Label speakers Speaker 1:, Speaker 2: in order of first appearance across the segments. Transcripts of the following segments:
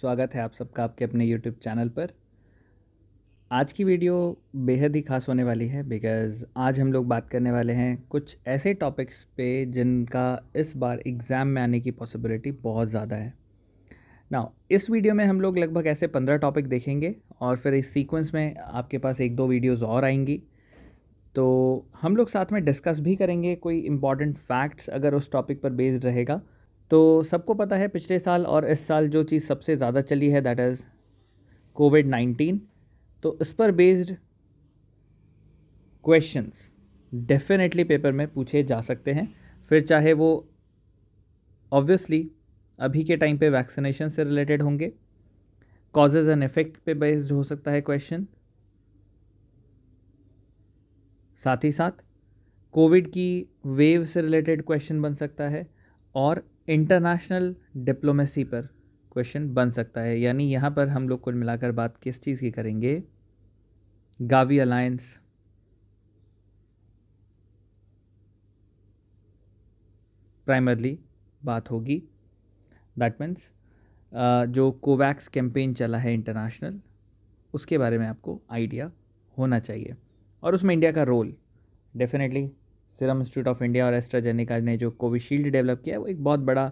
Speaker 1: स्वागत है आप सबका आपके अपने YouTube चैनल पर आज की वीडियो बेहद ही खास होने वाली है बिकॉज़ आज हम लोग बात करने वाले हैं कुछ ऐसे टॉपिक्स पे जिनका इस बार एग्ज़ाम में आने की पॉसिबिलिटी बहुत ज़्यादा है ना इस वीडियो में हम लोग लगभग ऐसे पंद्रह टॉपिक देखेंगे और फिर इस सीक्वेंस में आपके पास एक दो वीडियोज़ और आएंगी तो हम लोग साथ में डिस्कस भी करेंगे कोई इम्पॉर्टेंट फैक्ट्स अगर उस टॉपिक पर बेस्ड रहेगा तो सबको पता है पिछले साल और इस साल जो चीज़ सबसे ज़्यादा चली है दैट इज़ कोविड नाइन्टीन तो इस पर बेस्ड क्वेश्चंस डेफिनेटली पेपर में पूछे जा सकते हैं फिर चाहे वो ऑब्वियसली अभी के टाइम पे वैक्सीनेशन से रिलेटेड होंगे कॉजेज एंड इफेक्ट पे बेस्ड हो सकता है क्वेश्चन साथ ही साथ कोविड की वेव से रिलेटेड क्वेश्चन बन सकता है और इंटरनेशनल डिप्लोमेसी पर क्वेश्चन बन सकता है यानी यहाँ पर हम लोग कुल मिलाकर बात किस चीज़ की करेंगे गावी अलायंस प्राइमरली बात होगी दैट मीन्स जो कोवैक्स कैंपेन चला है इंटरनेशनल उसके बारे में आपको आइडिया होना चाहिए और उसमें इंडिया का role definitely serum institute of India और एस्ट्राजेनिका ने जो कोविशील्ड डेवलप किया है वो एक बहुत बड़ा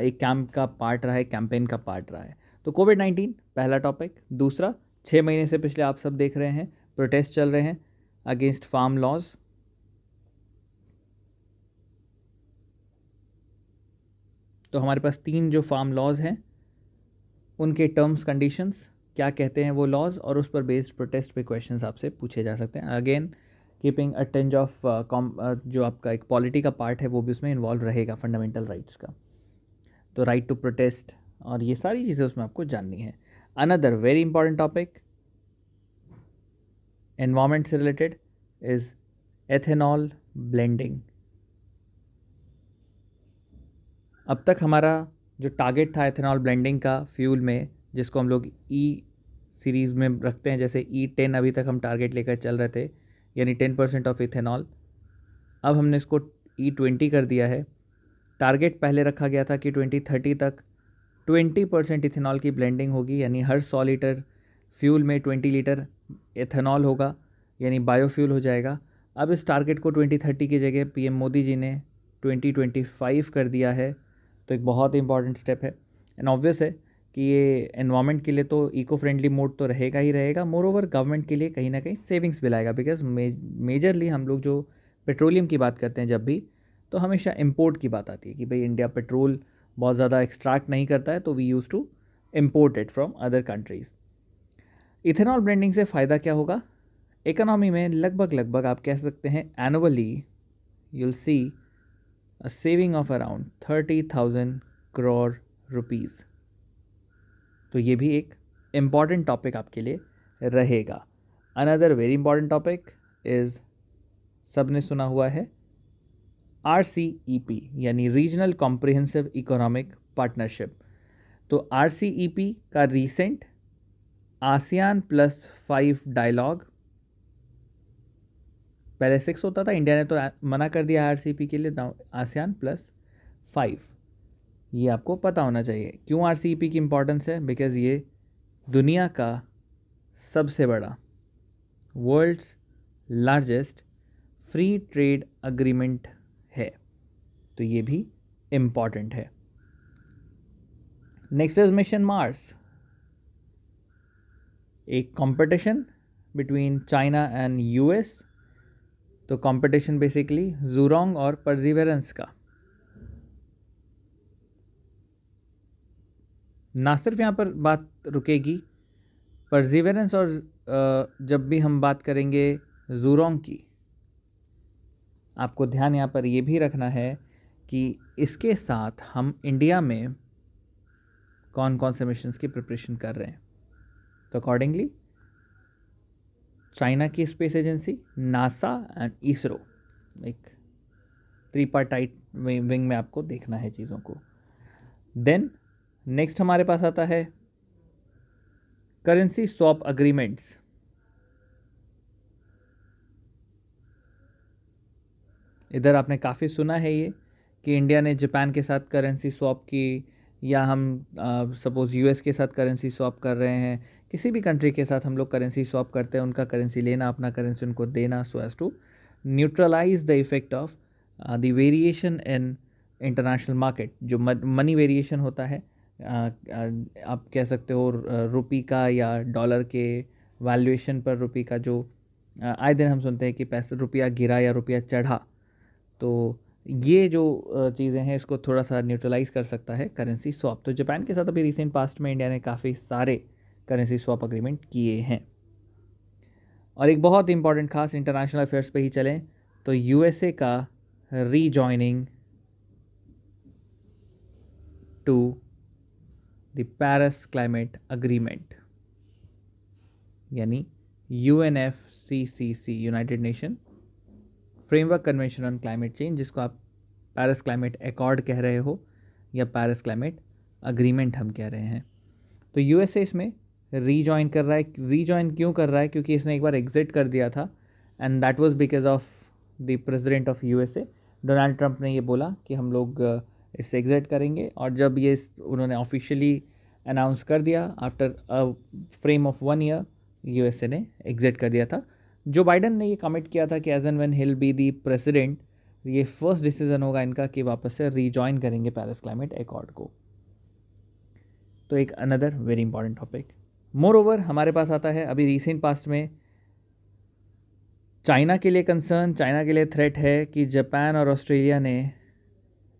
Speaker 1: एक कैंप का पार्ट रहा है कैंपेन का पार्ट रहा है तो कोविड नाइन्टीन पहला टॉपिक दूसरा छः महीने से पिछले आप सब देख रहे हैं प्रोटेस्ट चल रहे हैं अगेंस्ट फार्म लॉज तो हमारे पास तीन जो फार्म लॉज हैं उनके टर्म्स कंडीशंस क्या कहते हैं वो लॉज और उस पर बेस्ड प्रोटेस्ट पे क्वेश्चंस आपसे पूछे जा सकते हैं again keeping a tinge of com जो आपका एक पॉलिटी का पार्ट है वो भी उसमें इन्वॉल्व रहेगा फंडामेंटल राइट्स का तो राइट टू प्रोटेस्ट और ये सारी चीज़ें उसमें आपको जाननी है another very important topic environment से रिलेटेड इज़ एथेनॉल ब्लेंडिंग अब तक हमारा जो टारगेट था एथेनॉल ब्लेंडिंग का फ्यूल में जिसको हम लोग ई e सीरीज़ में रखते हैं जैसे ई e टेन अभी तक हम टारगेट लेकर चल रहे थे यानी टेन परसेंट ऑफ इथेनॉल अब हमने इसको ई e ट्वेंटी कर दिया है टारगेट पहले रखा गया था कि ट्वेंटी थर्टी तक ट्वेंटी परसेंट इथेनॉल की ब्लेंडिंग होगी यानी हर सौ लीटर फ्यूल में ट्वेंटी लीटर इथेनॉल होगा यानी बायोफ्यूल हो जाएगा अब इस टारगेट को ट्वेंटी थर्टी की जगह पीएम मोदी जी ने ट्वेंटी ट्वेंटी फाइव कर दिया है तो एक बहुत ही इंपॉर्टेंट स्टेप है एंड ऑब्वियस है कि ये एनवायरमेंट के लिए तो इको फ्रेंडली मोड तो रहेगा ही रहेगा मोर ओवर गवर्नमेंट के लिए कहीं ना कहीं सेविंग्स भी लाएगा बिकॉज मेजरली हम लोग जो पेट्रोलियम की बात करते हैं जब भी तो हमेशा इम्पोर्ट की बात आती है कि भाई इंडिया पेट्रोल बहुत ज़्यादा एक्सट्रैक्ट नहीं करता है तो we use to import it from other countries ethanol blending से फ़ायदा क्या होगा इकोनॉमी में लगभग लगभग आप कह सकते हैं annually you'll see a saving of around thirty thousand crore rupees तो ये भी एक इम्पॉर्टेंट टॉपिक आपके लिए रहेगा another very important topic is सब ने सुना हुआ है आर सी ई पी यानी रीजनल कॉम्प्रिहेंसिव इकोनॉमिक पार्टनरशिप तो आर सी ई पी का recent ASEAN plus five dialogue पहले सिक्स होता था इंडिया ने तो मना कर दिया आर सी पी के लिए आसियान प्लस फाइव ये आपको पता होना चाहिए क्यों आर e की इम्पोर्टेंस है बिकॉज़ ये दुनिया का सबसे बड़ा world's largest free trade agreement है तो ये भी इम्पॉर्टेंट है नेक्स्ट इज मिशन मार्स एक competition between China and US तो कंपटीशन बेसिकली जूरोंग और परजीवरेंस का ना सिर्फ यहाँ पर बात रुकेगी परजीवरेंस और जब भी हम बात करेंगे ज़ूरोंग की आपको ध्यान यहाँ पर यह भी रखना है कि इसके साथ हम इंडिया में कौन कौन से मिशन की प्रिपरेशन कर रहे हैं तो अकॉर्डिंगली चाइना की space agency NASA and ISRO एक त्रिपाटाइट विंग में आपको देखना है चीज़ों को देन नेक्स्ट हमारे पास आता है करेंसी स्वॉप अग्रीमेंट्स इधर आपने काफ़ी सुना है ये कि इंडिया ने जापान के साथ करेंसी स्वॉप की या हम सपोज़ यूएस के साथ करेंसी स्वॉप कर रहे हैं किसी भी कंट्री के साथ हम लोग करेंसी स्वॉप करते हैं उनका करेंसी लेना अपना करेंसी उनको देना so as to neutralize the effect of the variation in international market जो मनी वेरिएशन होता है आप कह सकते हो रुपी का या डॉलर के वैल्यूएशन पर रुपी का जो आए दिन हम सुनते हैं कि पैसा रुपया गिरा या रुपया चढ़ा तो ये जो चीज़ें हैं इसको थोड़ा सा न्यूट्रलाइज कर सकता है करेंसी स्वाप तो जापान के साथ अभी रिसेंट पास्ट में इंडिया ने काफ़ी सारे करेंसी स्वाप अग्रीमेंट किए हैं और एक बहुत इंपॉर्टेंट खास इंटरनेशनल अफेयर्स पे ही चलें तो यूएसए का rejoining to the Paris climate agreement यानी U N F C C C United Nation framework convention on climate change जिसको आप पेरिस क्लाइमेट एकॉर्ड कह रहे हो या पेरिस क्लाइमेट अग्रीमेंट हम कह रहे हैं तो यू एस ए इसमें रीजॉइन कर रहा है रीजॉइन क्यों कर रहा है क्योंकि इसने एक बार एग्जिट कर दिया था and that was because of the president of U S A Donald Trump ने ये बोला कि हम लोग uh, इससे एग्ज़िट करेंगे और जब ये उन्होंने ऑफिशियली अनाउंस कर दिया after a frame of one year U ने एग्ज़िट कर दिया था जो बाइडन ने ये कमिट किया था कि as and when he'll be the president ये फर्स्ट डिसीजन होगा इनका कि वापस से रीजॉइन करेंगे पेरिस क्लाइमेट एकॉर्ड को तो एक another very important topic more over हमारे पास आता है अभी रिसेंट पास्ट में चाइना के लिए कंसर्न चाइना के लिए थ्रेट है कि जापान और ऑस्ट्रेलिया ने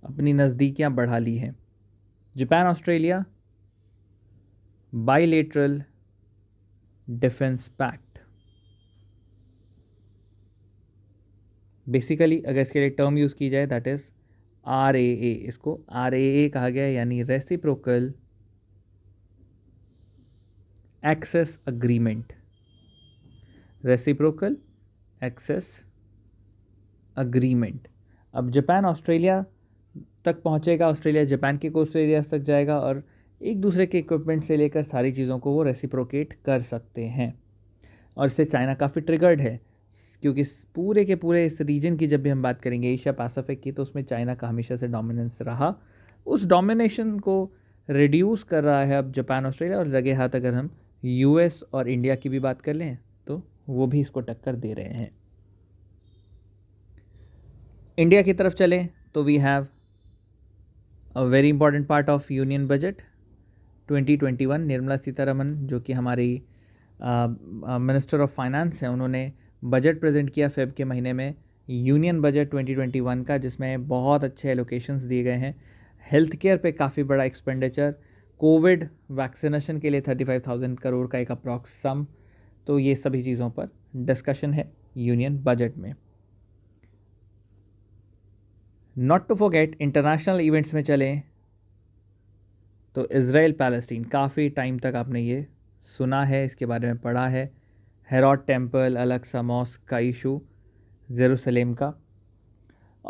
Speaker 1: अपनी नज़दीकियाँ बढ़ा ली हैं Japan Australia bilateral defence pact basically अगर इसके लिए टर्म यूज़ की जाए that is R A A इसको आर ए ए कहा गया है यानी reciprocal access agreement reciprocal access agreement अब जापान ऑस्ट्रेलिया तक पहुँचेगा ऑस्ट्रेलिया जापान के कोस्ट एरियाज तक जाएगा और एक दूसरे के इक्विपमेंट से लेकर सारी चीज़ों को वो रेसिप्रोकेट कर सकते हैं और इससे चाइना काफ़ी ट्रिगर्ड है क्योंकि पूरे के पूरे इस रीजन की जब भी हम बात करेंगे एशिया पैसिफिक की तो उसमें चाइना का हमेशा से डोमिनेंस रहा उस डोमिनेशन को रिड्यूस कर रहा है अब जापान ऑस्ट्रेलिया और लगे हाथ अगर हम यूएस और इंडिया की भी बात कर लें तो वो भी इसको टक्कर दे रहे हैं इंडिया की तरफ चलें तो we have a very important part of union budget 2021 Nirmala Sitharaman जो कि हमारी मिनिस्टर ऑफ फाइनेंस हैं उन्होंने बजट प्रेजेंट किया फेब के महीने में यूनियन बजट 2021 का जिसमें बहुत अच्छे एलोकेशंस दिए गए हैं हेल्थ केयर पे काफ़ी बड़ा एक्सपेंडिचर कोविड वैक्सीनेशन के लिए 35,000 करोड़ का एक अप्रॉक्स सम तो ये सभी चीज़ों पर डिस्कशन है यूनियन बजट में not to forget international events में चलें तो इसराइल पैलेस्टीन काफ़ी टाइम तक आपने ये सुना है इसके बारे में पढ़ा है हेरॉड टेम्पल सा मॉस्क का इशू जेरूसलेम का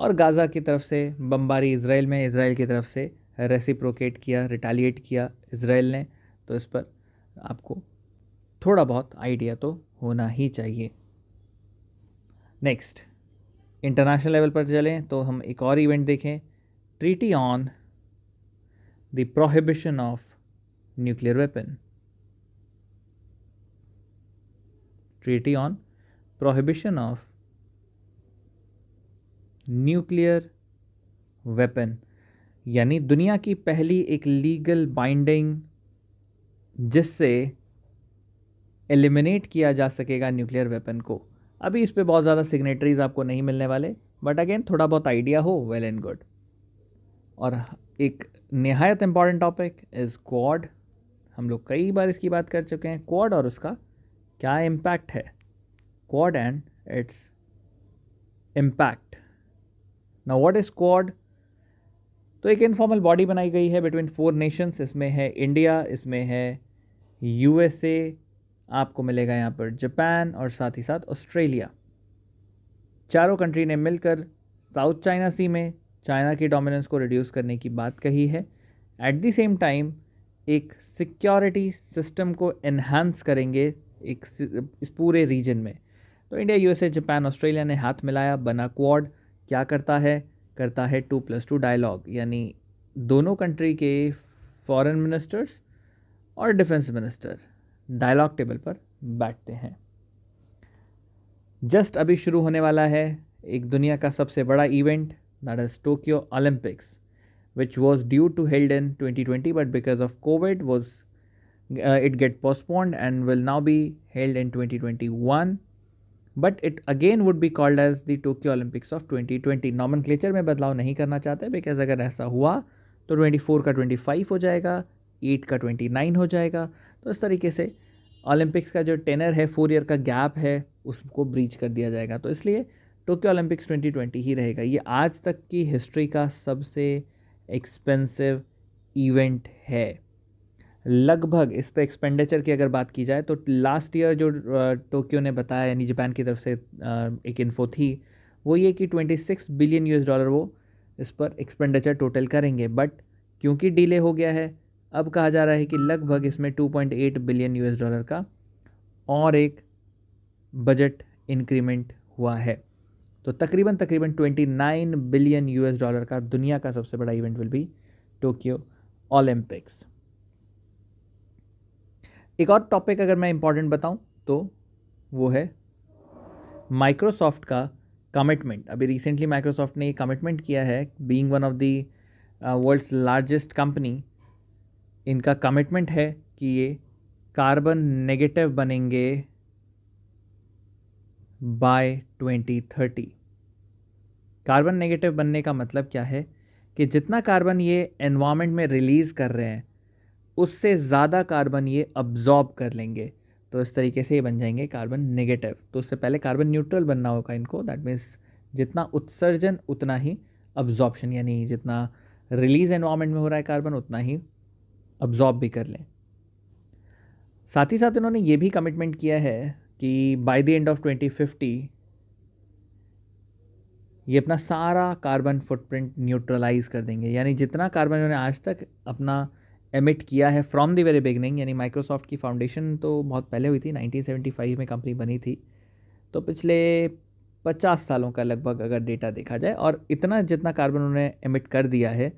Speaker 1: और गाज़ा की तरफ से बमबारी इसराइल में इसराइल की तरफ से रेसिप्रोकेट किया रिटालिएट किया इसराइल ने तो इस पर आपको थोड़ा बहुत आइडिया तो होना ही चाहिए नेक्स्ट इंटरनेशनल लेवल पर चलें तो हम एक और इवेंट देखें treaty on the prohibition of nuclear weapon treaty on prohibition of nuclear weapon यानी दुनिया की पहली एक लीगल बाइंडिंग जिससे एलिमिनेट किया जा सकेगा न्यूक्लियर वेपन को अभी इस पर बहुत ज़्यादा सिग्नेटरीज आपको नहीं मिलने वाले बट अगेन थोड़ा बहुत आइडिया हो वेल एंड गुड और एक नहायत इम्पॉर्टेंट टॉपिक इज़ क्वाड हम लोग कई बार इसकी बात कर चुके हैं क्वाड और उसका क्या इम्पैक्ट है क्वाड एंड इट्स इम्पैक्ट ना वॉट इज़ क्वाड तो एक इनफॉर्मल बॉडी बनाई गई है बिटवीन फोर नेशंस इसमें है इंडिया इसमें है यूएसए आपको मिलेगा यहाँ पर जापान और साथ ही साथ ऑस्ट्रेलिया चारों कंट्री ने मिलकर साउथ चाइना सी में चाइना की डोमिनेंस को रिड्यूस करने की बात कही है एट द सेम टाइम एक सिक्योरिटी सिस्टम को इन्हांस करेंगे एक इस पूरे रीजन में तो इंडिया यूएसए जापान ऑस्ट्रेलिया ने हाथ मिलाया बना क्वाड क्या करता है करता है टू प्लस टू डायलॉग यानी दोनों कंट्री के फॉरेन मिनिस्टर्स और डिफेंस मिनिस्टर डायलॉग टेबल पर बैठते हैं जस्ट अभी शुरू होने वाला है एक दुनिया का सबसे बड़ा event that is Tokyo Olympics which was due to held in twenty twenty but because of COVID was it get postponed and will now be held in twenty twenty one but it again would be called as the Tokyo Olympics of twenty twenty nomenclature में बदलाव नहीं करना चाहते because अगर ऐसा हुआ तो twenty four का ट्वेंटी फाइव हो जाएगा एट का ट्वेंटी नाइन हो जाएगा तो इस तरीके से ओलंपिक्स का जो टेनर है फोर ईयर का गैप है उसको ब्रीच कर दिया जाएगा तो इसलिए टोक्यो ओलंपिक्स 2020 ही रहेगा ये आज तक की हिस्ट्री का सबसे एक्सपेंसिव इवेंट है लगभग इस पर एक्सपेंडिचर की अगर बात की जाए तो लास्ट ईयर जो टोक्यो ने बताया यानी जापान की तरफ से एक इन्फो थी वो ये कि 26 बिलियन यूएस डॉलर वो इस पर एक्सपेंडिचर टोटल करेंगे बट क्योंकि डिले हो गया है अब कहा जा रहा है कि लगभग इसमें 2.8 बिलियन यूएस डॉलर का और एक बजट इंक्रीमेंट हुआ है तो तकरीबन तकरीबन 29 बिलियन यूएस डॉलर का दुनिया का सबसे बड़ा event will be Tokyo Olympics एक और टॉपिक अगर मैं इंपॉर्टेंट बताऊं तो वो है माइक्रोसॉफ्ट का कमिटमेंट अभी रिसेंटली माइक्रोसॉफ्ट ने ये कमिटमेंट किया है being one of the world's largest company इनका कमिटमेंट है कि ये कार्बन नेगेटिव बनेंगे बाय 2030 कार्बन नेगेटिव बनने का मतलब क्या है कि जितना कार्बन ये एनवायरनमेंट में रिलीज़ कर रहे हैं उससे ज़्यादा कार्बन ये अब्जॉर्ब कर लेंगे तो इस तरीके से ये बन जाएंगे कार्बन नेगेटिव तो उससे पहले कार्बन न्यूट्रल बनना होगा इनको दैट मीन्स जितना उत्सर्जन उतना ही अब्जॉर्प्शन यानी जितना रिलीज़ एनवायरनमेंट में हो रहा है कार्बन उतना ही अब्जॉर्ब भी कर लें साथ ही साथ इन्होंने ये भी कमिटमेंट किया है कि बाय द एंड ऑफ 2050 ये अपना सारा कार्बन फुटप्रिंट न्यूट्रलाइज कर देंगे यानी जितना कार्बन इन्होंने आज तक अपना एमिट किया है फ्रॉम द वेरी बिगनिंग यानी माइक्रोसॉफ्ट की फाउंडेशन तो बहुत पहले हुई थी 1975 में कंपनी बनी थी तो पिछले 50 सालों का लगभग अगर डेटा देखा जाए और इतना जितना कार्बन उन्होंने एमिट कर दिया है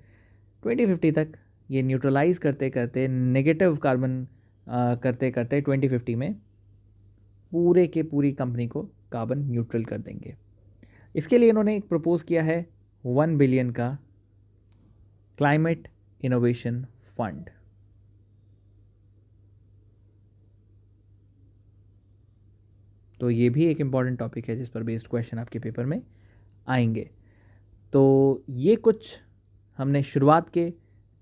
Speaker 1: 2050 तक ये न्यूट्रलाइज करते करते नेगेटिव कार्बन करते करते 2050 में पूरे के पूरी कंपनी को कार्बन न्यूट्रल कर देंगे इसके लिए इन्होंने एक प्रपोज़ किया है वन बिलियन का क्लाइमेट इनोवेशन फंड तो ये भी एक इम्पॉर्टेंट टॉपिक है जिस पर बेस्ड क्वेश्चन आपके पेपर में आएंगे तो ये कुछ हमने शुरुआत के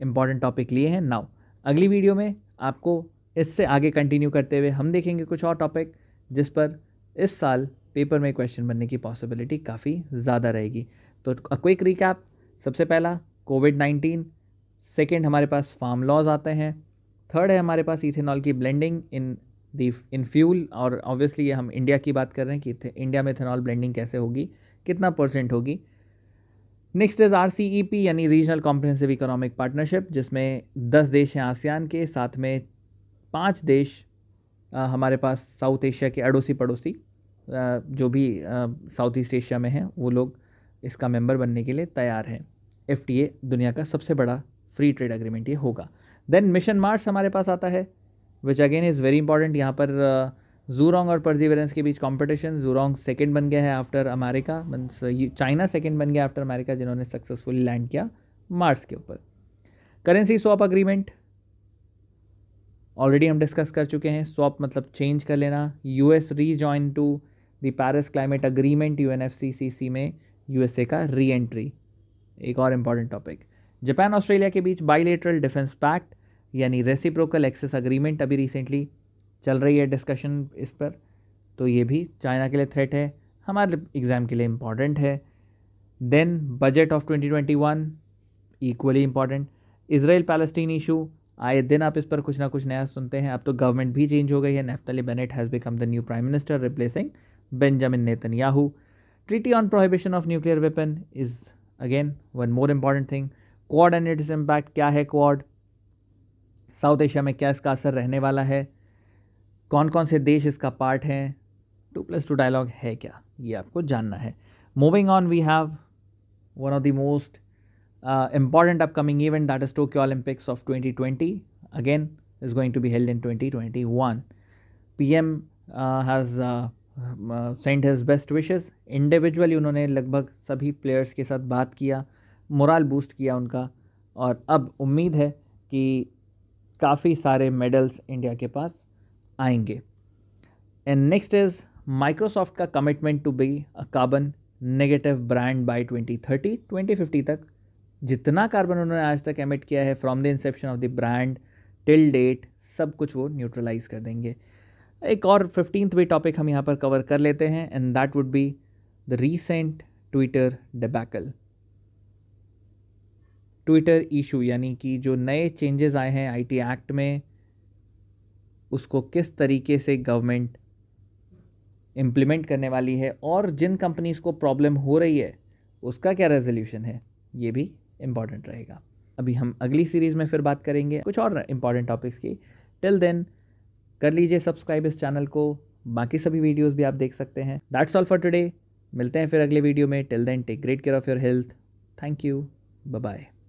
Speaker 1: इंपॉर्टेंट टॉपिक लिए हैं नाउ अगली वीडियो में आपको इससे आगे कंटिन्यू करते हुए हम देखेंगे कुछ और टॉपिक जिस पर इस साल पेपर में क्वेश्चन बनने की पॉसिबिलिटी काफ़ी ज़्यादा रहेगी तो क्विक रिकैप सबसे पहला कोविड नाइन्टीन सेकेंड हमारे पास फार्म लॉज आते हैं थर्ड है हमारे पास इथेनॉल की blending in the in fuel और ऑब्वियसली ये हम इंडिया की बात कर रहे हैं कि इंडिया में इथेनॉल ब्लेंडिंग कैसे होगी कितना परसेंट होगी नेक्स्ट इज़ आर यानी रीजनल कॉम्प्रहेंसिव इकोनॉमिक पार्टनरशिप जिसमें दस देश हैं आसियान के साथ में पाँच देश आ, हमारे पास साउथ एशिया के अड़ोसी पड़ोसी आ, जो भी साउथ ईस्ट एशिया में हैं वो लोग इसका मेंबर बनने के लिए तैयार हैं एफ दुनिया का सबसे बड़ा फ्री ट्रेड एग्रीमेंट ये होगा देन मिशन मार्स हमारे पास आता है which again is very important यहाँ पर जूरोंग और परजीवरेंस के बीच कंपटीशन जूरोंग सेकंड बन गया है after America means China second बन गया आफ्टर अमेरिका जिन्होंने सक्सेसफुली लैंड किया मार्स के ऊपर करेंसी स्वॉप अग्रीमेंट ऑलरेडी हम डिस्कस कर चुके हैं स्वॉप मतलब चेंज कर लेना US rejoin to the Paris climate agreement C में यूएसए का री एंट्री एक और इम्पॉर्टेंट टॉपिक जापान ऑस्ट्रेलिया के बीच बाइलेटरल डिफेंस पैक्ट यानी रेसिप्रोकल एक्सेस अग्रीमेंट अभी रिसेंटली चल रही है डिस्कशन इस पर तो ये भी चाइना के लिए थ्रेट है हमारे एग्ज़ाम के लिए इम्पॉर्टेंट है then budget of 2021 equally important Israel Palestine issue आए दिन आप इस पर कुछ ना कुछ नया सुनते हैं अब तो गवर्नमेंट भी चेंज हो गई है Naftali Bennett has become the new prime minister replacing Benjamin treaty on prohibition of nuclear weapon is again one more important thing Quad and it its impact क्या है क्वाड साउथ एशिया में क्या इसका असर रहने वाला है कौन कौन से देश इसका पार्ट हैं टू प्लस टू डायलॉग है क्या ये आपको जानना है moving on we have one of the most important upcoming event that is Tokyo Olympics of 2020 again is going to be held in 2021 one P M has send his best wishes individually उन्होंने लगभग सभी players के साथ बात किया moral boost किया उनका और अब उम्मीद है कि काफ़ी सारे मेडल्स इंडिया के पास आएंगे एंड नेक्स्ट इज माइक्रोसॉफ्ट का commitment to be a carbon negative brand by 2030 2050 तक जितना कार्बन उन्होंने आज तक एमिट किया है from the inception of the brand till date सब कुछ वो न्यूट्रलाइज कर देंगे एक और फिफ्टींथ भी टॉपिक हम यहाँ पर कवर कर लेते हैं and that would be the recent Twitter debacle Twitter issue यानी कि जो नए चेंजेस आए हैं आईटी एक्ट में उसको किस तरीके से गवर्नमेंट इम्प्लीमेंट करने वाली है और जिन कंपनीज़ को प्रॉब्लम हो रही है उसका क्या रेजोल्यूशन है ये भी इम्पॉर्टेंट रहेगा अभी हम अगली सीरीज़ में फिर बात करेंगे कुछ और इम्पॉर्टेंट टॉपिक्स की टिल देन कर लीजिए सब्सक्राइब इस चैनल को बाकी सभी वीडियोज़ भी आप देख सकते हैं दैट्स ऑल फॉर टुडे मिलते हैं फिर अगले वीडियो में till then take great care of your health thank you bye